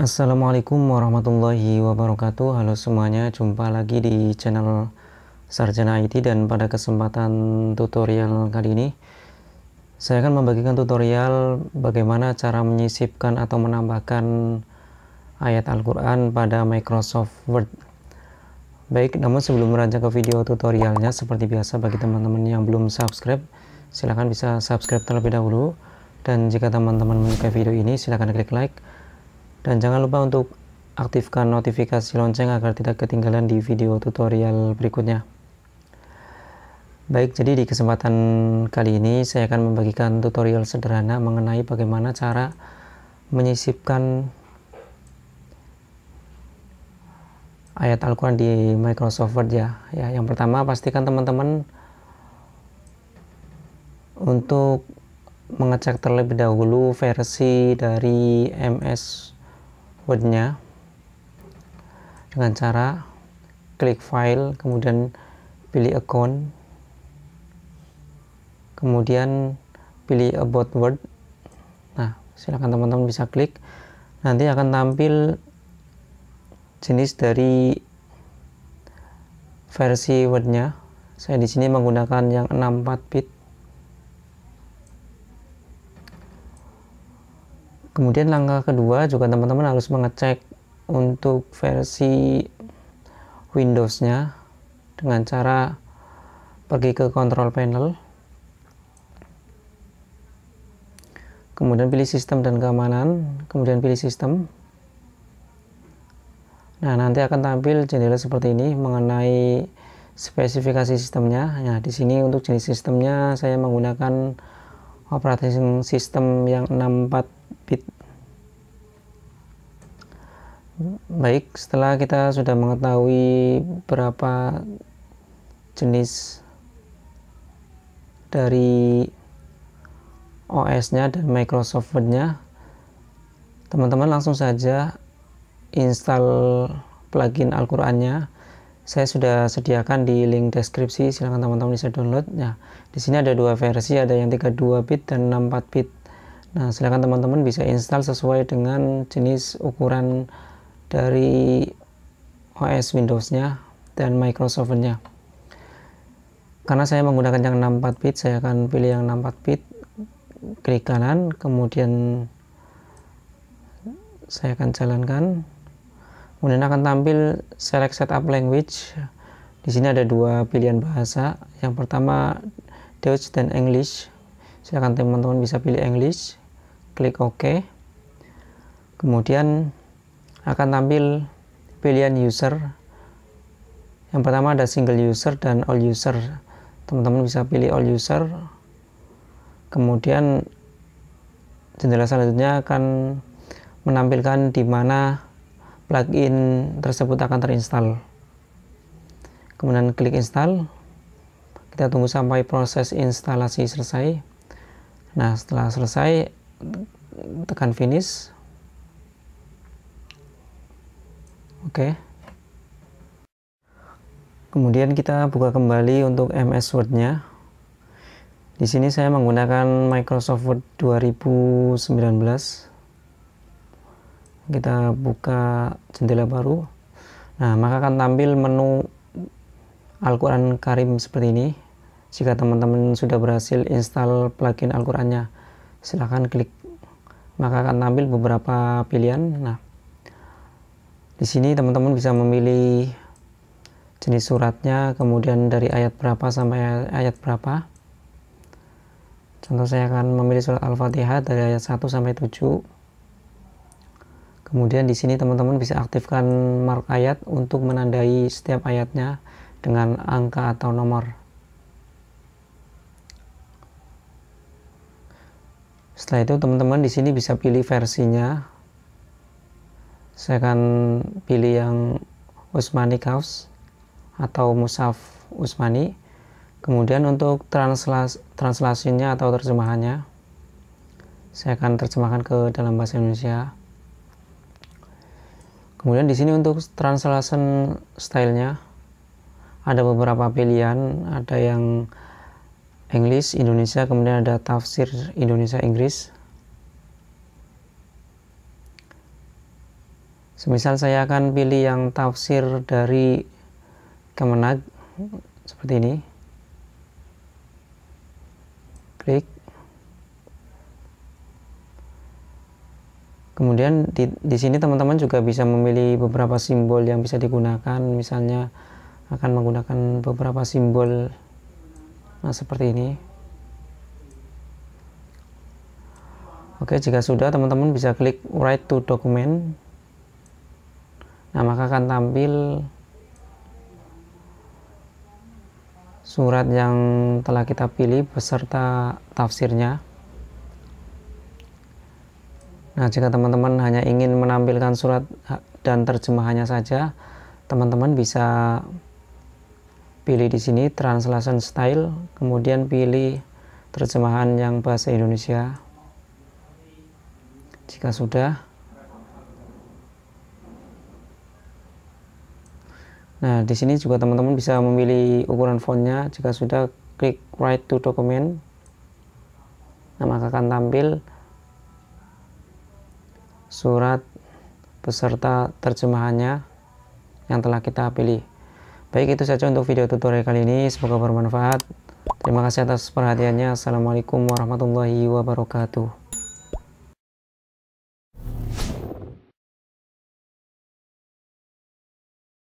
Assalamualaikum warahmatullahi wabarakatuh Halo semuanya, jumpa lagi di channel Sarjana IT dan pada kesempatan tutorial kali ini saya akan membagikan tutorial bagaimana cara menyisipkan atau menambahkan ayat Al-Quran pada Microsoft Word baik, namun sebelum merancang ke video tutorialnya seperti biasa bagi teman-teman yang belum subscribe silahkan bisa subscribe terlebih dahulu dan jika teman-teman menyukai video ini silahkan klik like dan jangan lupa untuk aktifkan notifikasi lonceng agar tidak ketinggalan di video tutorial berikutnya. Baik, jadi di kesempatan kali ini saya akan membagikan tutorial sederhana mengenai bagaimana cara menyisipkan ayat Al-Quran di Microsoft Word ya. ya. Yang pertama pastikan teman-teman untuk mengecek terlebih dahulu versi dari MS Wordnya dengan cara klik file kemudian pilih account kemudian pilih about word nah silahkan teman-teman bisa klik nanti akan tampil jenis dari versi wordnya saya di sini menggunakan yang 64 bit Kemudian langkah kedua juga teman-teman harus mengecek untuk versi Windows-nya dengan cara pergi ke control panel. Kemudian pilih sistem dan keamanan, kemudian pilih sistem. Nah, nanti akan tampil jendela seperti ini mengenai spesifikasi sistemnya. Nah, di sini untuk jenis sistemnya saya menggunakan operating system yang 64 bit baik setelah kita sudah mengetahui berapa jenis dari OS-nya dan Microsoft Word-nya teman-teman langsung saja install plugin Al-Qur'annya saya sudah sediakan di link deskripsi silakan teman-teman bisa download nah di sini ada dua versi ada yang 32 bit dan 64 bit Nah, silakan teman-teman bisa install sesuai dengan jenis ukuran dari OS Windows-nya dan Microsoft nya Karena saya menggunakan yang 64 bit, saya akan pilih yang 64 bit klik kanan, kemudian saya akan jalankan. Kemudian akan tampil select setup language. Di sini ada dua pilihan bahasa. Yang pertama Dutch dan English. Silakan teman-teman bisa pilih English klik OK kemudian akan tampil pilihan user yang pertama ada single user dan all user teman-teman bisa pilih all user kemudian jendela selanjutnya akan menampilkan di mana plugin tersebut akan terinstall kemudian klik install kita tunggu sampai proses instalasi selesai nah setelah selesai tekan finish oke kemudian kita buka kembali untuk MS Word nya di sini saya menggunakan Microsoft Word 2019 kita buka jendela baru nah maka akan tampil menu Al-Quran Karim seperti ini jika teman-teman sudah berhasil install plugin Al-Qurannya silahkan klik maka akan tampil beberapa pilihan nah di sini teman-teman bisa memilih jenis suratnya kemudian dari ayat berapa sampai ayat berapa contoh saya akan memilih surat al-fatihah dari ayat 1 sampai 7 kemudian di sini teman-teman bisa aktifkan mark ayat untuk menandai setiap ayatnya dengan angka atau nomor Setelah itu teman-teman di sini bisa pilih versinya. Saya akan pilih yang Usmani Kaus atau Musaf Usmani. Kemudian untuk translas translasinya atau terjemahannya, saya akan terjemahkan ke dalam bahasa Indonesia. Kemudian di sini untuk translation stylenya ada beberapa pilihan, ada yang Inggris, Indonesia kemudian ada tafsir Indonesia Inggris semisal saya akan pilih yang tafsir dari Kemenag seperti ini klik kemudian di, di sini teman-teman juga bisa memilih beberapa simbol yang bisa digunakan misalnya akan menggunakan beberapa simbol Nah, seperti ini. Oke, jika sudah teman-teman bisa klik write to document. Nah, maka akan tampil surat yang telah kita pilih beserta tafsirnya. Nah, jika teman-teman hanya ingin menampilkan surat dan terjemahannya saja, teman-teman bisa pilih di sini translation style, kemudian pilih terjemahan yang bahasa Indonesia. Jika sudah, Nah, di sini juga teman-teman bisa memilih ukuran fontnya. Jika sudah, klik Write to Document. Nah, maka akan tampil surat beserta terjemahannya yang telah kita pilih. Baik, itu saja untuk video tutorial kali ini. Semoga bermanfaat. Terima kasih atas perhatiannya. Assalamualaikum warahmatullahi wabarakatuh.